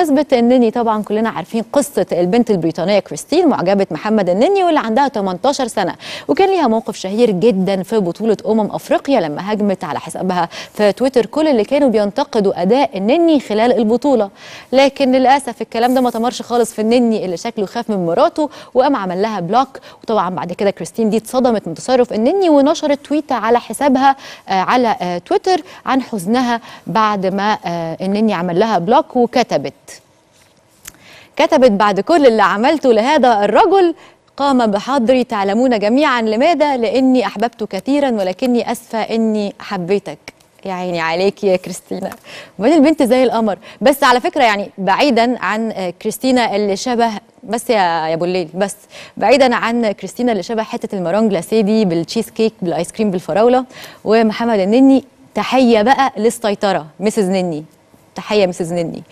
بمناسبه النني طبعا كلنا عارفين قصه البنت البريطانيه كريستين معجبه محمد النني واللي عندها 18 سنه وكان ليها موقف شهير جدا في بطوله امم افريقيا لما هاجمت على حسابها في تويتر كل اللي كانوا بينتقدوا اداء النني خلال البطوله لكن للاسف الكلام ده ما تمرش خالص في النني اللي شكله خاف من مراته وقام عمل لها بلوك وطبعا بعد كده كريستين دي اتصدمت من تصرف النني ونشرت تويته على حسابها آه، على آه، تويتر عن حزنها بعد ما آه، النني عمل لها بلوك وكتبت كتبت بعد كل اللي عملته لهذا الرجل قام بحضري تعلمون جميعا لماذا لاني احببت كثيرا ولكني اسفه اني حبيتك يا عيني عليك يا كريستينا وبعدين البنت زي القمر بس على فكره يعني بعيدا عن كريستينا اللي شبه بس يا يا ابو الليل بس بعيدا عن كريستينا اللي شبه حته المارون لاسيدي دي بالتشيز كيك بالايس كريم بالفراوله ومحمد النني تحيه بقى للسيطره مسز نني تحيه مسز نني